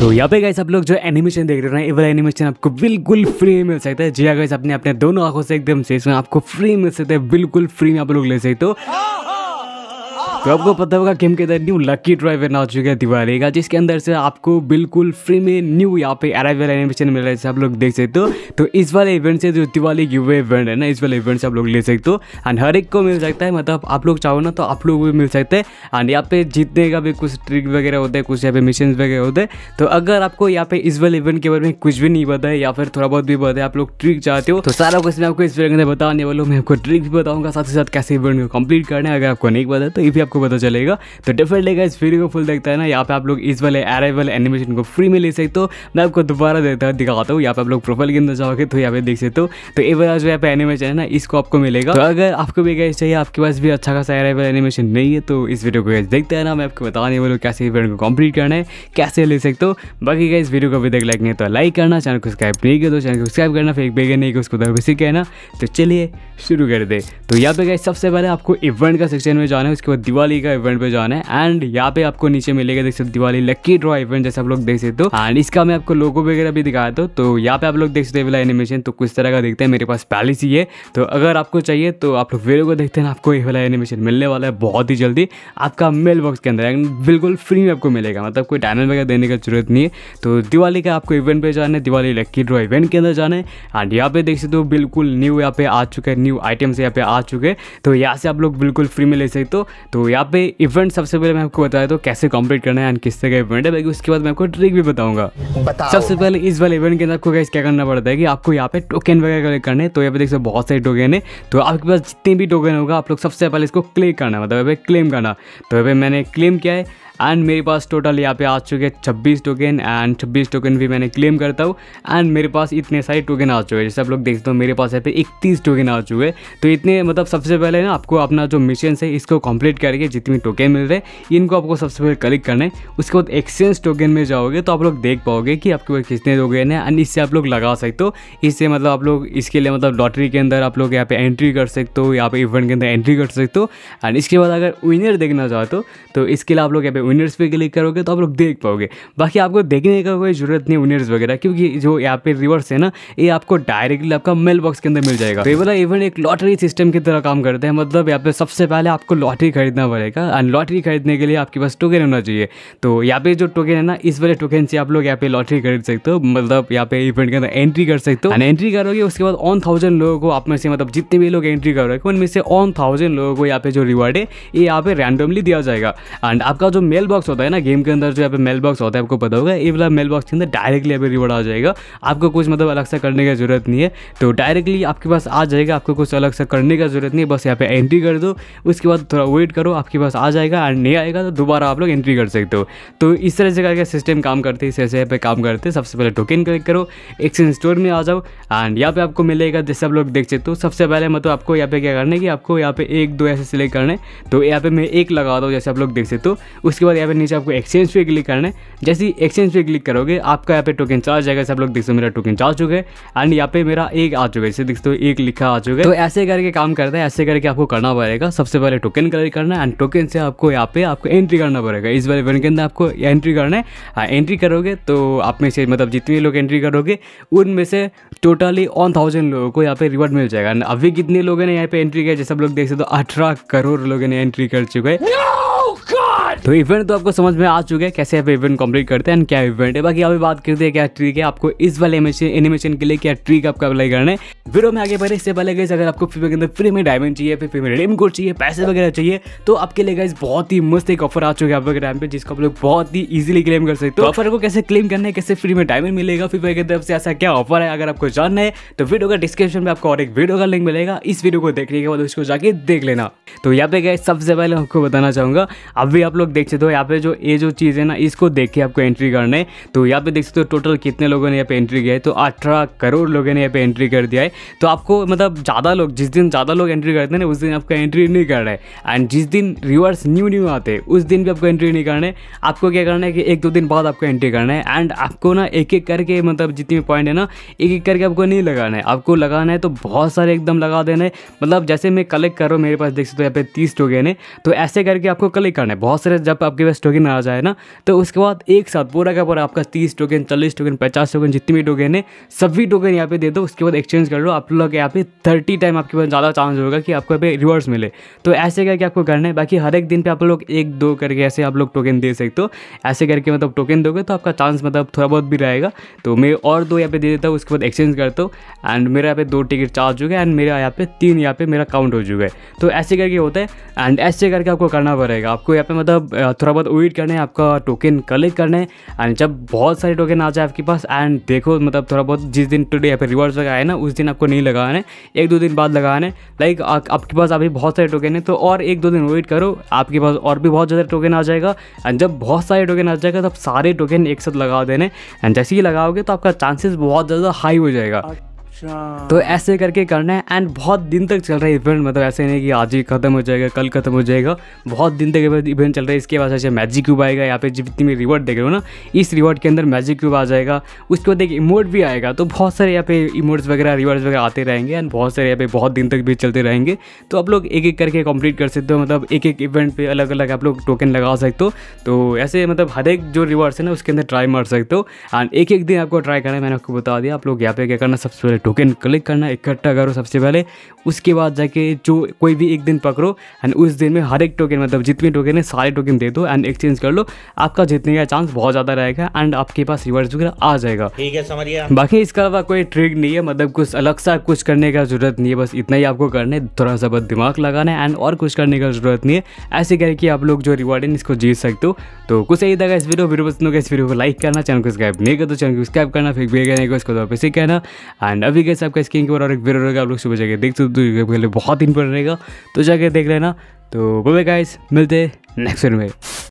तो यहाँ पे गए आप लोग जो एनिमेशन देख रहे हो ना ये वाला एनिमेशन आपको बिल्कुल फ्री में मिल सकता है जी अगर अपने अपने दोनों आंखों से एकदम इसमें आपको फ्री मिल सकता है बिल्कुल फ्री में आप लोग ले सकते हो तो आपको पता होगा गेम के अंदर न्यू लकी ड्राइवर ना चुका है दिवाली का जिसके अंदर से आपको बिल्कुल फ्री में न्यू यहाँ पे अराइवल एनिमेशन मिल रहा है आप लोग देख सकते हो तो इस वाले इवेंट से जो दिवाली वे इवेंट है ना इस वाले इवेंट से आप लोग ले सकते हो एंड हर एक को मिल सकता है मतलब आप लोग चाहो ना तो आप लोग भी मिल सकते हैं एंड यहाँ पे जीतने का भी कुछ ट्रिक वगैरह होता है कुछ यहाँ पे मिशन वगैरह होते हैं तो अगर आपको यहाँ पे इस वाले इवेंट के बारे में कुछ भी नहीं पता है या फिर थोड़ा बहुत भी पता है आप लोग ट्रिक चाहते हो तो सारा कुछ मैं आपको इस वीडियो के अंदर बताने वालों में मैं आपको ट्रिक भी बताऊंगा साथ ही साथ कैसे इवेंट को कंप्लीट करना है अगर आपको नहीं पता तो ये भी आप आपको पता चलेगा तो डेफिनेटली गाइस वीडियो को फुल देखता है ना यहाँ पे आप लोग इस वाले अराइवल एनिमेशन को फ्री में ले सकते हो मैं आपको दोबारा देता दिखाता हूँ यहाँ पे आप लोग प्रोफाइल के अंदर जाओगे तो यहाँ पे देख सकते हो तो ये वाला जो यहाँ पे एनिमेशन है ना इसको आपको मिलेगा तो अगर आपको भी गैस चाहिए आपके पास भी अच्छा खासा अराइवल एनिमेशन नहीं है तो इस वीडियो को गैस देखते हैं ना मैं आपको बताने वाले कैसे इवेंट को कम्प्लीट करना है कैसे ले सकते हो बाकी गाइस वीडियो को अभी देख लाइक नहीं तो लाइक करना चैनल को सब्सक्राइब नहीं किया तो चैनल को सब्सक्राइब तो करना फिर एक बेगे नहीं कि उसको दर सीख है तो चलिए शुरू कर दे तो यहाँ पे गए सबसे पहले आपको इवेंट का सेक्शन में जाना है उसके बाद दीवार दिवाली का इवेंट पे जाना है एंड यहाँ पे आपको नीचे मिलेगा देख सकते दिवाली लकी ड्रॉ इवेंट जैसे आप लोग देख सकते हो एंड इसका मैं आपको लोगो वगैरह भी दिखाया था तो यहाँ पे आप लोग देख सकते वाला एनिमेशन तो कुछ तरह का देखते हैं मेरे पास पहले से है तो अगर आपको चाहिए तो आप लोग वीडियो को देखते हैं आपको ये वाला एनिमेशन मिलने वाला है बहुत ही जल्दी आपका मेल बॉक्स के अंदर बिल्कुल फ्री में आपको मिलेगा मतलब कोई डायमंड वगैरह देने का जरूरत नहीं है तो दिवाली का आपको इवेंट पे जाना है दिवाली लक्की ड्रॉ इवेंट के अंदर जाना है एंड यहाँ पे देख सकते हो बिल्कुल न्यू यहाँ पे आ चुके हैं न्यू आइटम्स यहाँ पे आ चुके हैं तो यहाँ से आप लोग बिल्कुल फ्री में ले सकते हो तो तो यहाँ पे इवेंट सबसे पहले मैं आपको बताया तो कैसे कॉम्प्लीट करना है एंड तरह का इवेंट है उसके बाद मैं आपको ट्रिक भी बताऊंगा सबसे पहले इस वाले इवेंट के अंदर आपको क्या करना पड़ता है कि आपको यहाँ पे टोकन वगैरह कलेक्ट करने तो यहाँ पे देख सकते बहुत सारे टोकन है तो आपके पास जितने भी टोकन होगा आप लोग सबसे पहले इसको क्लिक करना मतलब क्लेम करना तो यहाँ पे मैंने क्लेम किया है एंड मेरे पास टोटल यहाँ पे आ चुके हैं छब्बीस टोकन एंड छब्बीस टोकन भी मैंने क्लेम करता हूँ एंड मेरे पास इतने सारे टोकन आ चुके हैं जैसे आप लोग देखते हो मेरे पास यहाँ पे इकतीस टोकन आ चुके हैं तो इतने मतलब सबसे पहले ना आपको अपना जो मिशन है इसको कंप्लीट करके जितने टोकन मिल रहे हैं इनको आपको सबसे पहले कलेक्ट करना है उसके बाद एक्सचेंज टोकन में जाओगे तो आप लोग देख पाओगे कि आपके पास कितने टोकन है एंड इससे आप लोग लगा सकते हो इससे मतलब आप लोग इसके लिए मतलब लॉटरी के अंदर आप लोग यहाँ पे एंट्री कर सकते हो यहाँ पे इवेंट के अंदर एंट्री कर सकते हो एंड इसके बाद अगर विनर देखना चाहते हो तो, तो इसके लिए आप लोग यहाँ पे विनर्स पे क्लिक करोगे तो आप लोग देख पाओगे बाकी आपको देखने का कोई ज़रूरत नहीं विनर्स वगैरह क्योंकि जो यहाँ पे रिवर्स है ना ये आपको डायरेक्टली आपका मेल बॉक्स के अंदर मिल जाएगा तो ये वाला एक लॉटरी सिस्टम की तरह काम करते हैं मतलब यहाँ पे सबसे पहले आपको लॉटरी खरीदना पड़ेगा एंड लॉटरी खरीदने के लिए आपके पास टोकन होना चाहिए तो यहाँ पे जो टोकन है ना इस वाले टोकन से आप लोग यहाँ पे लॉटरी खरीद सकते हो मतलब यहाँ पे इवेंट के अंदर एंट्री कर सकते हो एंड एंट्री करोगे उसके बाद ऑन थाउजेंड लोगों को आप में से मतलब जितने भी लोग एंट्री करोगे उनमें से ऑन थाउजेंड लोगों को यहाँ पे जो रिवार्ड है ये यहाँ पे रैंडमली दिया जाएगा एंड आपका जो मेल मेल बॉक्स होता है ना गेम के अंदर जो यहाँ पे मेल बॉक्स होता है आपको पता होगा ये वाला मेल बॉक्स के अंदर डायरेक्टली यहाँ पे रिवॉर्ड आ जाएगा आपको कुछ मतलब अलग से करने की जरूरत नहीं है तो डायरेक्टली आपके पास आ जाएगा आपको कुछ अलग से करने की जरूरत नहीं है बस यहाँ पे एंट्री कर दो उसके बाद थोड़ा वेट करो आपके पास आ जाएगा एंड नहीं आएगा तो दोबारा आप लोग एंट्री कर सकते हो तो इस तरह से करके सिस्टम काम करते इस ऐसे से पे काम करते हैं सबसे पहले टोकन कलेक्ट करो एक्सचेंज स्टोर में आ जाओ एंड यहाँ पे आपको मिलेगा जैसे आप लोग देख सकते हो सबसे पहले मतलब आपको यहाँ पे क्या करना है कि आपको यहाँ पे एक दो ऐसे सिलेक्ट करना है तो यहाँ पे मैं एक लगा दो जैसे आप लोग देख सकते हो उसके बाद यहाँ पे नीचे आपको एक्सचेंज पे क्लिक करना है जैसे ही एक्सचेंज पे क्लिक करोगे आपका यहाँ पे टोकन चार्ज जाएगा सब लोग देख सो मेरा टोकन चार्ज हो गए एंड यहाँ पे मेरा एक आ चुका है इसे देखते हो एक लिखा आ चुका है तो ऐसे करके काम करता है ऐसे करके आपको करना पड़ेगा सबसे पहले टोकन कलेक्ट करना है एंड टोकन से आपको यहाँ पे आपको एंट्री करना पड़ेगा इस बार वन के अंदर आपको एंट्री करना है एंट्री हाँ, करोगे तो आप में से मतलब जितने लोग एंट्री करोगे उनमें से टोटली वन थाउजेंड लोगों को यहाँ पे रिवॉर्ड मिल जाएगा एंड अभी कितने लोगों ने यहाँ पे एंट्री किया जैसे सब लोग देख सकते हो अठारह करोड़ लोगों ने एंट्री कर चुके हैं no, गॉड तो इवेंट तो आपको समझ में आ चुके हैं कैसे आप इवेंट कंप्लीट करते हैं क्या इवेंट है बाकी अभी बात करते हैं क्या ट्रिक है आपको इस वाले एनिमेशन के लिए क्या ट्रिक आपको अप्लाई करना है वीडियो में आगे बढ़े इससे पहले गए अगर आपको फिर अंदर फ्री में डायमंड चाहिए फिर फ्री में कोड चाहिए पैसे वगैरह चाहिए तो आपके लिए गाइज बहुत ही मस्त एक ऑफर आ चुके हैं आपके टाइम पे जिसको आप लोग बहुत ही इजिली क्लेम कर सकते हो ऑफर तो को कैसे क्लेम करना है कैसे फ्री में डायमंड मिलेगा फिर की तरफ से ऐसा क्या ऑफर है अगर आपको जानना है तो वीडियो का डिस्क्रिप्शन में आपको और एक वीडियो का लिंक मिलेगा इस वीडियो को देखने के बाद उसको जाके देख लेना तो यहाँ पे गए सबसे पहले आपको बताना चाहूंगा अभी आप लोग देख सकते हो यहाँ पे जो ये जो चीज़ है ना इसको देख के आपको एंट्री करना है तो यहाँ पे देख सकते हो टोटल कितने लोगों ने यहाँ पे एंट्री किया है तो अठारह करोड़ लोगों ने यहाँ पे एंट्री कर दिया है तो आपको मतलब ज़्यादा लोग जिस दिन ज़्यादा लोग एंट्री करते हैं ना उस दिन आपका एंट्री नहीं कर रहे एंड जिस दिन रिवर्स न्यू न्यू आते हैं उस दिन भी आपको एंट्री नहीं करना है आपको क्या करना है कि एक दो दिन बाद आपको एंट्री करना है एंड आपको ना एक एक करके मतलब जितने पॉइंट है ना एक एक करके आपको नहीं लगाना है आपको लगाना है तो बहुत सारे एकदम लगा देना है मतलब जैसे मैं कलेक्ट कर रहा हूँ मेरे पास देख सकते हो यहाँ पे तीस लोग हैं तो ऐसे करके आपको कलेक्ट करना है बहुत तरह जब आपके पास टोकन आ जाए ना तो उसके बाद एक साथ पूरा का पूरा आपका तीस टोकन चालीस टोकन पचास टोकन जितनी भी टोकन है सभी टोकन यहाँ पे दे दो उसके बाद एक्सचेंज कर लो आप लोग यहाँ पे थर्टी टाइम आपके पास ज़्यादा चांस होगा कि आपको यहाँ पे रिवर्स मिले तो ऐसे करके आपको करना है बाकी हर एक दिन पर आप लोग एक दो करके ऐसे आप लोग टोकन दे सकते हो ऐसे करके मतलब टोकन दोगे तो आपका चांस मतलब थोड़ा बहुत भी रहेगा तो मैं और दो यहाँ पे दे देता हूँ उसके बाद एक्सचेंज करता हूँ एंड मेरा यहाँ पे दो टिकट चार्ज हो गया एंड मेरे यहाँ पे तीन यहाँ पे मेरा काउंट हो चुका है तो ऐसे करके होता है एंड ऐसे करके आपको करना पड़ेगा आपको यहाँ पे मतलब मतलब थोड़ा बहुत वेट करना है आपका टोकन कलेक्ट करना है एंड जब बहुत सारे टोकन आ जाए आपके पास एंड देखो मतलब थोड़ा बहुत जिस दिन टुडे या फिर रिवॉर्ड्स वगैरह आए ना उस दिन आपको नहीं लगाना है एक दो दिन बाद लगाना है लाइक आपके पास अभी बहुत सारे टोकन है तो और एक दो दिन वेट करो आपके पास और भी बहुत ज़्यादा टोकन आ जाएगा एंड जब बहुत सारे टोकन आ जाएगा तब सारे टोकन एक साथ लगा देने एंड जैसे ही लगाओगे तो आपका चांसेस बहुत ज़्यादा हाई हो जाएगा अच्छा। तो ऐसे करके करना है एंड बहुत दिन तक चल रहा है इवेंट मतलब ऐसे नहीं कि आज ही खत्म हो जाएगा कल खत्म हो जाएगा बहुत दिन तक इवेंट चल रहा है इसके बाद ऐसे मैजिक क्यूब आएगा यहाँ पे जितनी भी रिवॉर्ड देख रहे हो ना इस रिवॉर्ड के अंदर मैजिक क्यूब आ जाएगा उसके बाद एक इमोट भी आएगा तो बहुत सारे यहाँ पे इमोट्स वगैरह रिवॉर्ड्स वगैरह आते रहेंगे एंड बहुत सारे यहाँ पे बहुत दिन तक भी चलते रहेंगे तो आप लोग एक एक करके कंप्लीट कर सकते हो मतलब एक एक इवेंट पे अलग अलग आप लोग टोकन लगा सकते हो तो ऐसे मतलब हर एक जो रिवॉर्ड्स है ना उसके अंदर ट्राई मार सकते हो एंड एक एक दिन आपको ट्राई करना है मैंने आपको बता दिया आप लोग यहाँ पे क्या करना सबसे पहले टोकन कलेक्ट करना इकट्ठा करो सबसे पहले उसके बाद जाके जो कोई भी एक दिन पकड़ो एंड उस दिन में हर एक टोकन मतलब जितने टोकन है सारे टोकन दे दो एंड एक्सचेंज कर लो आपका जीतने का चांस बहुत ज़्यादा रहेगा एंड आपके पास रिवर्स वगैरह आ जाएगा ठीक है समझिए बाकी इसके अलावा कोई ट्रिक नहीं है मतलब कुछ अलग सा कुछ करने का जरूरत नहीं है बस इतना ही आपको करना है थोड़ा सा बस दिमाग लगाना है एंड और कुछ करने का जरूरत नहीं है ऐसे करके आप लोग जो रिवॉर्ड है इसको जीत सकते हो तो कुछ यही था इस वीडियो वीडियो पसंद होगा इस वीडियो को लाइक करना चैनल को सब्सक्राइब नहीं कर दो चैनल को सब्सक्राइब करना फिर भी कहना एंड अभी भी कैसे आपका स्क्रीन के ऊपर और एक वीडियो रहेगा आप लोग सुबह जाके देख सकते तो हो बहुत इंपॉर्टेंट रहेगा तो जाके देख लेना तो बोले गाइस मिलते हैं नेक्स्ट वीडियो में